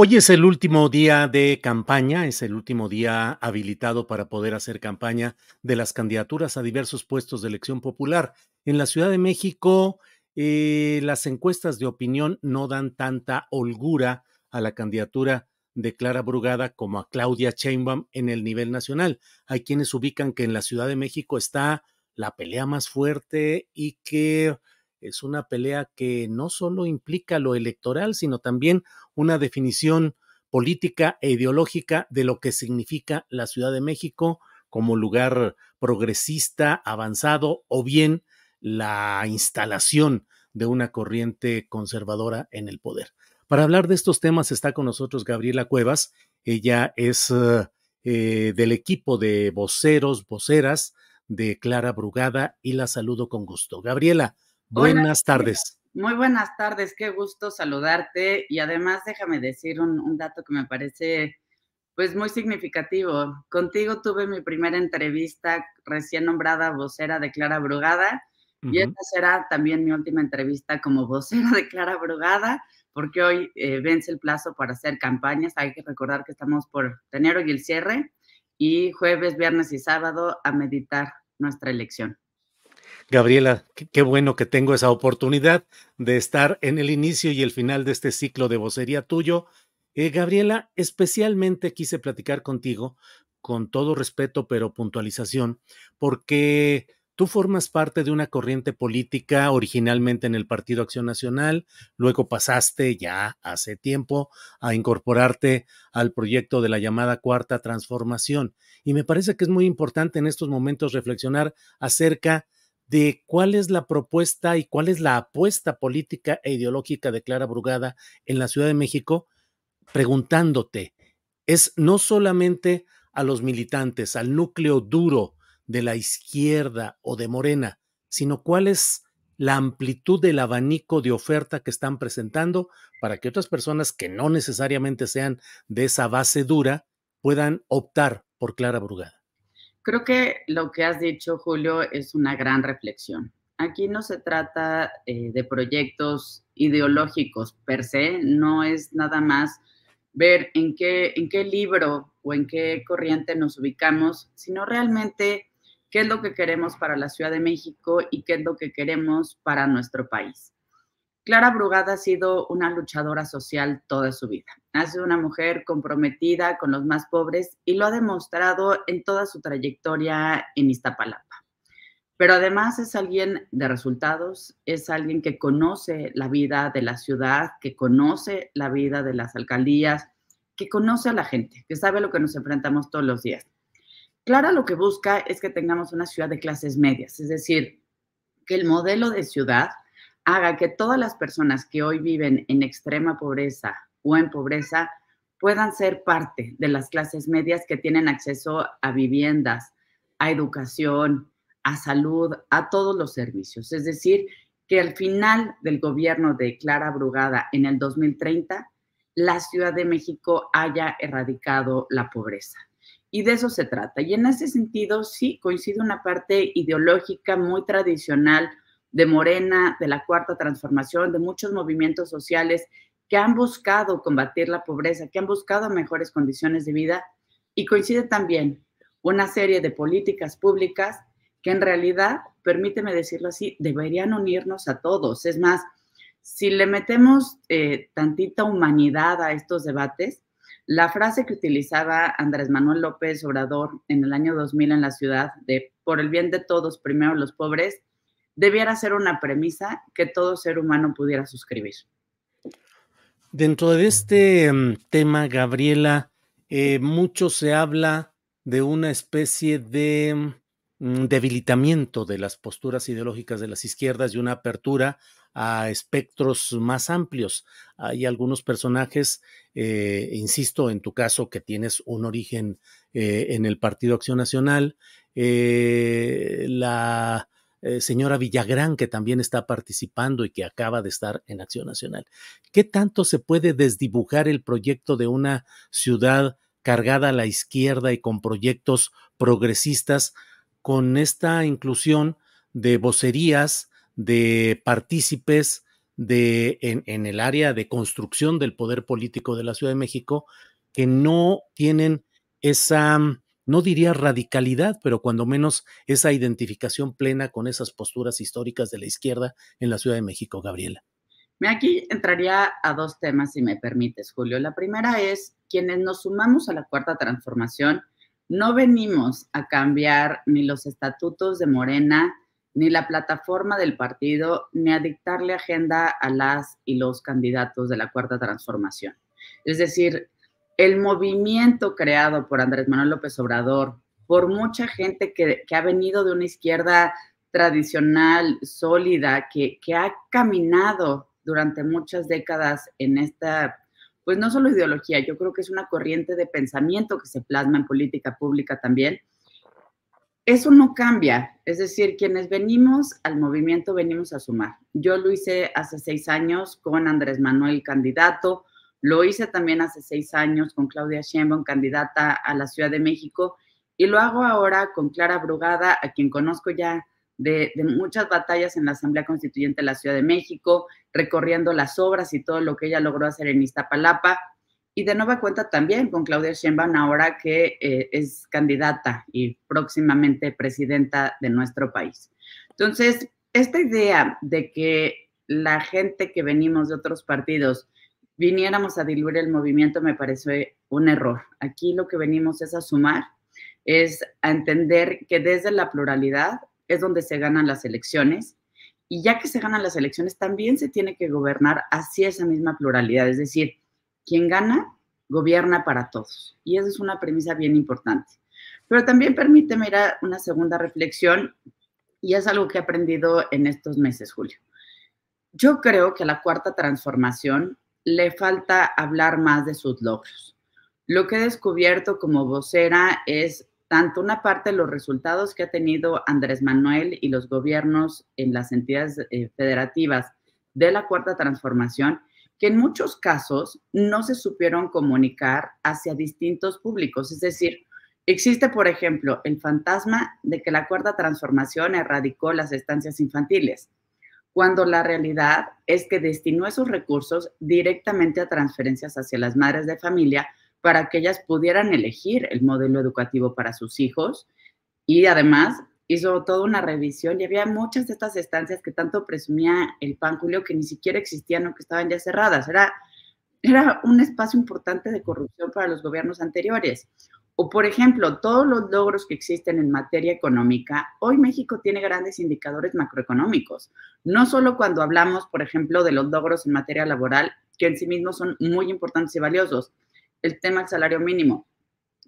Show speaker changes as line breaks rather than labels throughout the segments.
Hoy es el último día de campaña, es el último día habilitado para poder hacer campaña de las candidaturas a diversos puestos de elección popular. En la Ciudad de México, eh, las encuestas de opinión no dan tanta holgura a la candidatura de Clara Brugada como a Claudia Sheinbaum en el nivel nacional. Hay quienes ubican que en la Ciudad de México está la pelea más fuerte y que es una pelea que no solo implica lo electoral, sino también una definición política e ideológica de lo que significa la Ciudad de México como lugar progresista, avanzado o bien la instalación de una corriente conservadora en el poder. Para hablar de estos temas está con nosotros Gabriela Cuevas. Ella es eh, del equipo de voceros, voceras de Clara Brugada y la saludo con gusto. Gabriela, Buenas tardes.
Muy buenas tardes, qué gusto saludarte y además déjame decir un, dato que me parece pues muy significativo. Contigo tuve mi primera entrevista recién nombrada vocera de Clara Brugada y esta será también mi última entrevista como vocera de Clara Brugada porque hoy eh, vence el plazo para hacer campañas. Hay que recordar que estamos por tener hoy el cierre y jueves, viernes y sábado a meditar nuestra elección.
Gabriela, qué bueno que tengo esa oportunidad de estar en el inicio y el final de este ciclo de vocería tuyo. Eh, Gabriela, especialmente quise platicar contigo, con todo respeto, pero puntualización, porque tú formas parte de una corriente política originalmente en el Partido Acción Nacional, luego pasaste ya hace tiempo a incorporarte al proyecto de la llamada Cuarta Transformación. Y me parece que es muy importante en estos momentos reflexionar acerca de de cuál es la propuesta y cuál es la apuesta política e ideológica de Clara Brugada en la Ciudad de México, preguntándote, es no solamente a los militantes, al núcleo duro de la izquierda o de Morena, sino cuál es la amplitud del abanico de oferta que están presentando para que otras personas que no necesariamente sean de esa base dura puedan optar por Clara Brugada.
Creo que lo que has dicho, Julio, es una gran reflexión. Aquí no se trata eh, de proyectos ideológicos per se, no es nada más ver en qué, en qué libro o en qué corriente nos ubicamos, sino realmente qué es lo que queremos para la Ciudad de México y qué es lo que queremos para nuestro país. Clara Brugada ha sido una luchadora social toda su vida. Ha sido una mujer comprometida con los más pobres y lo ha demostrado en toda su trayectoria en Iztapalapa. Pero además es alguien de resultados, es alguien que conoce la vida de la ciudad, que conoce la vida de las alcaldías, que conoce a la gente, que sabe lo que nos enfrentamos todos los días. Clara lo que busca es que tengamos una ciudad de clases medias, es decir, que el modelo de ciudad haga que todas las personas que hoy viven en extrema pobreza o en pobreza puedan ser parte de las clases medias que tienen acceso a viviendas, a educación, a salud, a todos los servicios. Es decir, que al final del gobierno de Clara Brugada en el 2030, la Ciudad de México haya erradicado la pobreza. Y de eso se trata. Y en ese sentido, sí, coincide una parte ideológica muy tradicional, de Morena, de la Cuarta Transformación, de muchos movimientos sociales que han buscado combatir la pobreza, que han buscado mejores condiciones de vida y coincide también una serie de políticas públicas que en realidad, permíteme decirlo así, deberían unirnos a todos. Es más, si le metemos eh, tantita humanidad a estos debates, la frase que utilizaba Andrés Manuel López Obrador en el año 2000 en la ciudad de por el bien de todos, primero los pobres, debiera ser una premisa que todo ser humano pudiera suscribir.
Dentro de este em, tema, Gabriela, eh, mucho se habla de una especie de em, mm, debilitamiento de las posturas ideológicas de las izquierdas y una apertura a espectros más amplios. Hay algunos personajes, eh, insisto, en tu caso, que tienes un origen eh, en el Partido Acción Nacional, la eh, señora Villagrán, que también está participando y que acaba de estar en Acción Nacional. ¿Qué tanto se puede desdibujar el proyecto de una ciudad cargada a la izquierda y con proyectos progresistas con esta inclusión de vocerías, de partícipes de, en el área de construcción del poder político de la Ciudad de México que no tienen esa no diría radicalidad, pero cuando menos esa identificación plena con esas posturas históricas de la izquierda en la Ciudad de México, Gabriela.
Aquí entraría a dos temas, si me permites, Julio. La primera es, quienes nos sumamos a la cuarta transformación, no venimos a cambiar ni los estatutos de Morena, ni la plataforma del partido, ni a dictarle agenda a las y los candidatos de la cuarta transformación. Es decir, el movimiento creado por Andrés Manuel López Obrador, por mucha gente que, ha venido de una izquierda tradicional, sólida, que, que ha caminado durante muchas décadas en esta, pues no solo ideología, yo creo que es una corriente de pensamiento que se plasma en política pública también. Eso no cambia, es decir, quienes venimos al movimiento venimos a sumar. Yo lo hice hace seis años con Andrés Manuel candidato, lo hice también hace seis años con Claudia Sheinbaum, candidata a la Ciudad de México, y lo hago ahora con Clara Brugada, a quien conozco ya de, muchas batallas en la Asamblea Constituyente de la Ciudad de México, recorriendo las obras y todo lo que ella logró hacer en Iztapalapa. Y de nueva cuenta también con Claudia Sheinbaum ahora que eh, es candidata y próximamente presidenta de nuestro país. Entonces, esta idea de que la gente que venimos de otros partidos viniéramos a diluir el movimiento me parece un error. Aquí lo que venimos es a sumar, es a entender que desde la pluralidad es donde se ganan las elecciones y ya que se ganan las elecciones también se tiene que gobernar hacia esa misma pluralidad, es decir, quien gana gobierna para todos y esa es una premisa bien importante. Pero también permíteme ir a una segunda reflexión y es algo que he aprendido en estos meses, Julio. Yo creo que la cuarta transformación le falta hablar más de sus logros. Lo que he descubierto como vocera es tanto una parte de los resultados que ha tenido Andrés Manuel y los gobiernos en las entidades eh, federativas de la Cuarta Transformación, que en muchos casos no se supieron comunicar hacia distintos públicos. Es decir, existe, por ejemplo, el fantasma de que la Cuarta Transformación erradicó las estancias infantiles cuando la realidad es que destinó esos recursos directamente a transferencias hacia las madres de familia para que ellas pudieran elegir el modelo educativo para sus hijos y además hizo toda una revisión y había muchas de estas estancias que tanto presumía el PAN que ni siquiera existían o que estaban ya cerradas. Era, era un espacio importante de corrupción para los gobiernos anteriores. O, por ejemplo, todos los logros que existen en materia económica, hoy México tiene grandes indicadores macroeconómicos. No solo cuando hablamos, por ejemplo, de los logros en materia laboral, que en sí mismos son muy importantes y valiosos, el tema del salario mínimo,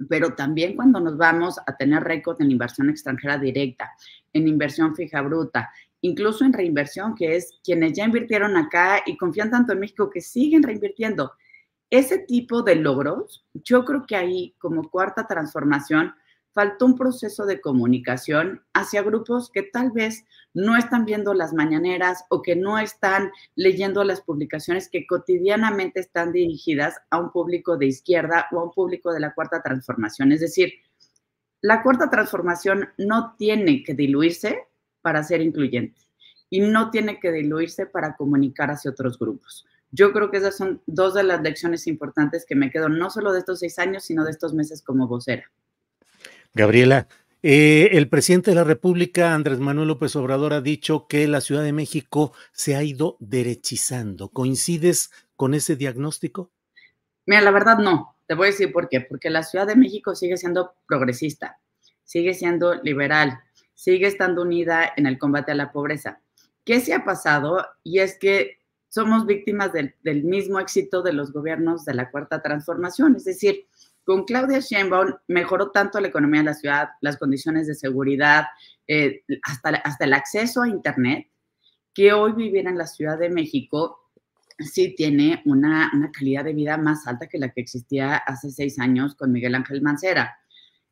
pero también cuando nos vamos a tener récords en inversión extranjera directa, en inversión fija bruta, incluso en reinversión, que es quienes ya invirtieron acá y confían tanto en México que siguen reinvirtiendo ese tipo de logros, yo creo que ahí como cuarta transformación, faltó un proceso de comunicación hacia grupos que tal vez no están viendo las mañaneras o que no están leyendo las publicaciones que cotidianamente están dirigidas a un público de izquierda o a un público de la cuarta transformación. Es decir, la cuarta transformación no tiene que diluirse para ser incluyente y no tiene que diluirse para comunicar hacia otros grupos. Yo creo que esas son dos de las lecciones importantes que me quedo, no solo de estos seis años, sino de estos meses como vocera.
Gabriela, eh, el presidente de la República, Andrés Manuel López Obrador, ha dicho que la Ciudad de México se ha ido derechizando. ¿Coincides con ese diagnóstico?
Mira, la verdad no. Te voy a decir por qué. Porque la Ciudad de México sigue siendo progresista, sigue siendo liberal, sigue estando unida en el combate a la pobreza. ¿Qué se ha pasado? Y es que somos víctimas del, mismo éxito de los gobiernos de la Cuarta Transformación. Es decir, con Claudia Sheinbaum mejoró tanto la economía de la ciudad, las condiciones de seguridad, eh, hasta, hasta el acceso a Internet, que hoy vivir en la Ciudad de México sí tiene una, una, calidad de vida más alta que la que existía hace seis años con Miguel Ángel Mancera.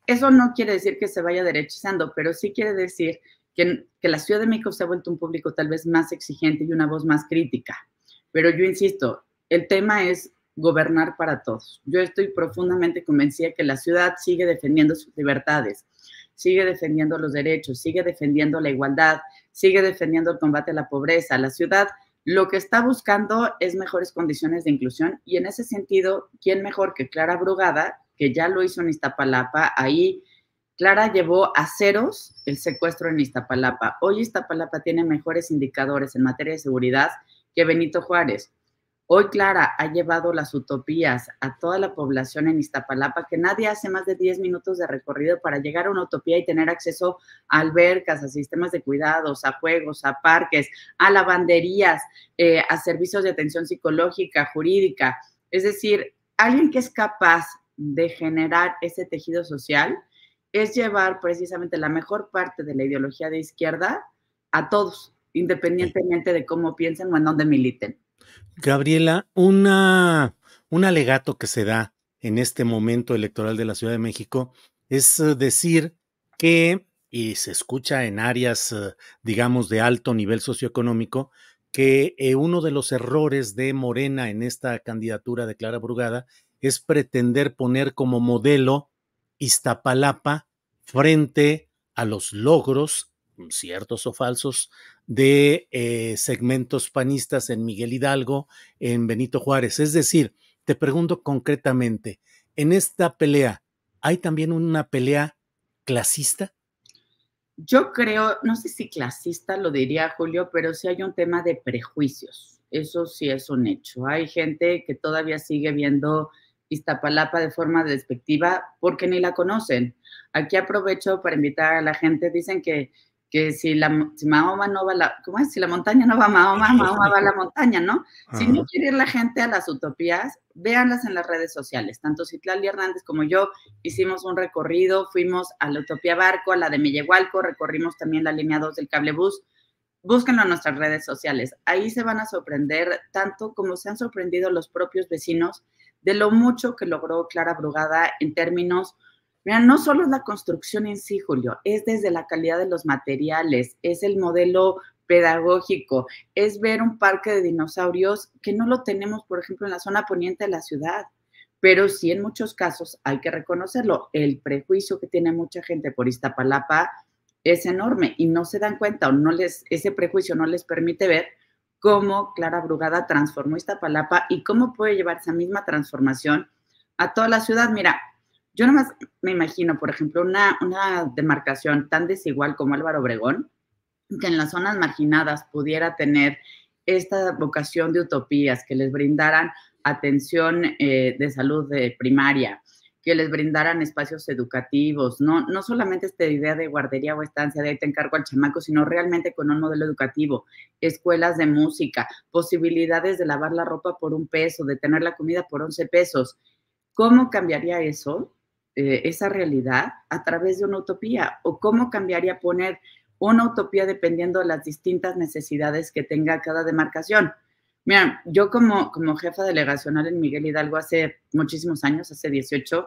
Eso no quiere decir que se vaya derechizando, pero sí quiere decir que, la Ciudad de México se ha vuelto un público tal vez más exigente y una voz más crítica. Pero yo insisto, el tema es gobernar para todos. Yo estoy profundamente convencida que la ciudad sigue defendiendo sus libertades, sigue defendiendo los derechos, sigue defendiendo la igualdad, sigue defendiendo el combate a la pobreza. La ciudad lo que está buscando es mejores condiciones de inclusión y en ese sentido, ¿quién mejor que Clara Brugada, que ya lo hizo en Iztapalapa? Ahí Clara llevó a ceros el secuestro en Iztapalapa. Hoy Iztapalapa tiene mejores indicadores en materia de seguridad que Benito Juárez. Hoy Clara ha llevado las utopías a toda la población en Iztapalapa, que nadie hace más de 10 minutos de recorrido para llegar a una utopía y tener acceso a albercas, a sistemas de cuidados, a juegos, a parques, a lavanderías, eh, a servicios de atención psicológica, jurídica. Es decir, alguien que es capaz de generar ese tejido social es llevar precisamente la mejor parte de la ideología de izquierda a todos, independientemente de cómo piensen o en dónde militen.
Gabriela, una, un alegato que se da en este momento electoral de la Ciudad de México es eh, decir que, y se escucha en áreas, eh, digamos, de alto nivel socioeconómico, que eh, uno de los errores de Morena en esta candidatura de Clara Brugada es pretender poner como modelo Iztapalapa frente a los logros, ciertos o falsos, de eh, segmentos panistas en Miguel Hidalgo, en Benito Juárez. Es decir, te pregunto concretamente, en esta pelea, ¿hay también una pelea clasista?
Yo creo, no sé si clasista lo diría Julio, pero sí hay un tema de prejuicios. Eso sí es un hecho. Hay gente que todavía sigue viendo Iztapalapa de forma despectiva porque ni la conocen. Aquí aprovecho para invitar a la gente, dicen que, que si, la, si Mahoma no va la, ¿cómo es? Si la montaña no va a Mahoma, Mahoma va a la montaña, ¿no? Si no quiere ir la gente a las utopías, véanlas en las redes sociales. Tanto Citlali Hernández como yo hicimos un recorrido, fuimos a la Utopía Barco, a la de Millehualco, recorrimos también la línea 2 del cablebús. Búsquenlo en nuestras redes sociales. Ahí se van a sorprender tanto como se han sorprendido los propios vecinos de lo mucho que logró Clara Brugada en términos, mira, no solo es la construcción en sí, Julio, es desde la calidad de los materiales, es el modelo pedagógico, es ver un parque de dinosaurios que no lo tenemos, por ejemplo, en la zona poniente de la ciudad pero sí en muchos casos hay que reconocerlo, el prejuicio que tiene mucha gente por Iztapalapa es enorme y no se dan cuenta o no les ese prejuicio no les permite ver cómo Clara Brugada transformó palapa y cómo puede llevar esa misma transformación a toda la ciudad. Mira, yo más me imagino, por ejemplo, una, demarcación tan desigual como Álvaro Obregón, que en las zonas marginadas pudiera tener esta vocación de utopías, que les brindaran atención eh, de salud de primaria, que les brindaran espacios educativos, no, solamente esta idea de guardería o estancia, de ahí te encargo al chamaco, sino realmente con un modelo educativo, escuelas de música, posibilidades de lavar la ropa por un peso, de tener la comida por 11 pesos. ¿Cómo cambiaría eso, eh, esa realidad, a través de una utopía? ¿O cómo cambiaría poner una utopía dependiendo de las distintas necesidades que tenga cada demarcación? Mira, yo como, jefa delegacional en Miguel Hidalgo hace muchísimos años, hace 18,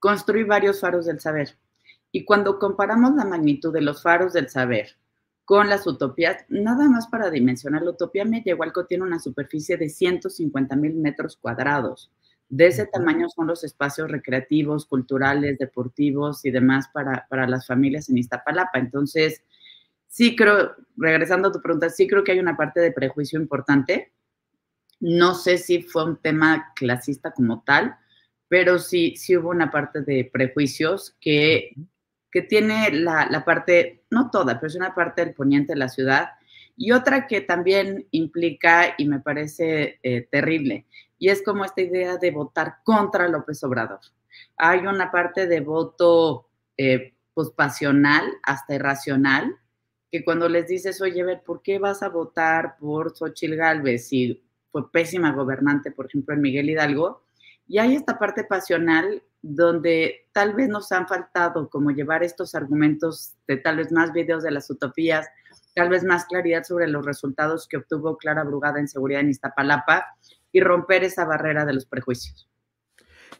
construí varios faros del saber. Y cuando comparamos la magnitud de los faros del saber con las utopías, nada más para dimensionar la utopía, que tiene una superficie de 150 mil metros cuadrados. De ese tamaño son los espacios recreativos, culturales, deportivos y demás para, para las familias en Iztapalapa. Entonces, sí creo, regresando a tu pregunta, sí creo que hay una parte de prejuicio importante no sé si fue un tema clasista como tal, pero sí, hubo una parte de prejuicios que, tiene la, parte, no toda, pero es una parte del poniente de la ciudad y otra que también implica y me parece eh, terrible, y es como esta idea de votar contra López Obrador. Hay una parte de voto eh, pues, pasional hasta irracional, que cuando les dices, oye, ¿por qué vas a votar por Xochil Galvez si fue pésima gobernante, por ejemplo, en Miguel Hidalgo. Y hay esta parte pasional donde tal vez nos han faltado como llevar estos argumentos de tal vez más videos de las utopías, tal vez más claridad sobre los resultados que obtuvo Clara Brugada en seguridad en Iztapalapa y romper esa barrera de los prejuicios.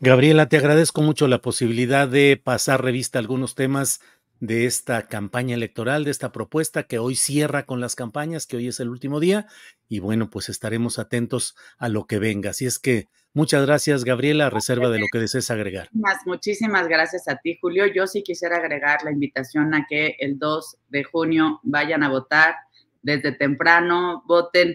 Gabriela, te agradezco mucho la posibilidad de pasar revista a algunos temas de esta campaña electoral, de esta propuesta que hoy cierra con las campañas, que hoy es el último día, y bueno, pues estaremos atentos a lo que venga. Así es que muchas gracias, Gabriela, a reserva de lo que desees agregar.
Muchísimas, muchísimas gracias a ti, Julio. Yo sí quisiera agregar la invitación a que el 2 de junio vayan a votar desde temprano, voten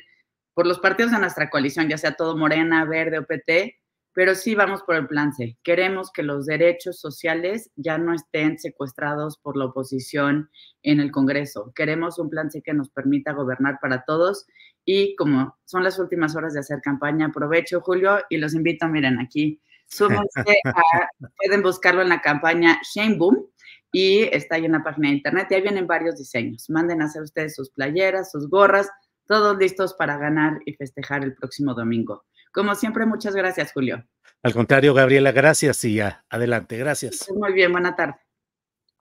por los partidos de nuestra coalición, ya sea todo Morena, Verde o PT, pero sí vamos por el plan C. Queremos que los derechos sociales ya no estén secuestrados por la oposición en el Congreso. Queremos un plan C que nos permita gobernar para todos y como son las últimas horas de hacer campaña, aprovecho Julio y los invito, miren aquí, a, pueden buscarlo en la campaña Shame Boom y está ahí en la página de internet y ahí vienen varios diseños. Manden a hacer ustedes sus playeras, sus gorras, todos listos para ganar y festejar el próximo domingo. Como siempre, muchas gracias, Julio.
Al contrario, Gabriela, gracias y adelante, gracias.
Muy bien, buena tarde.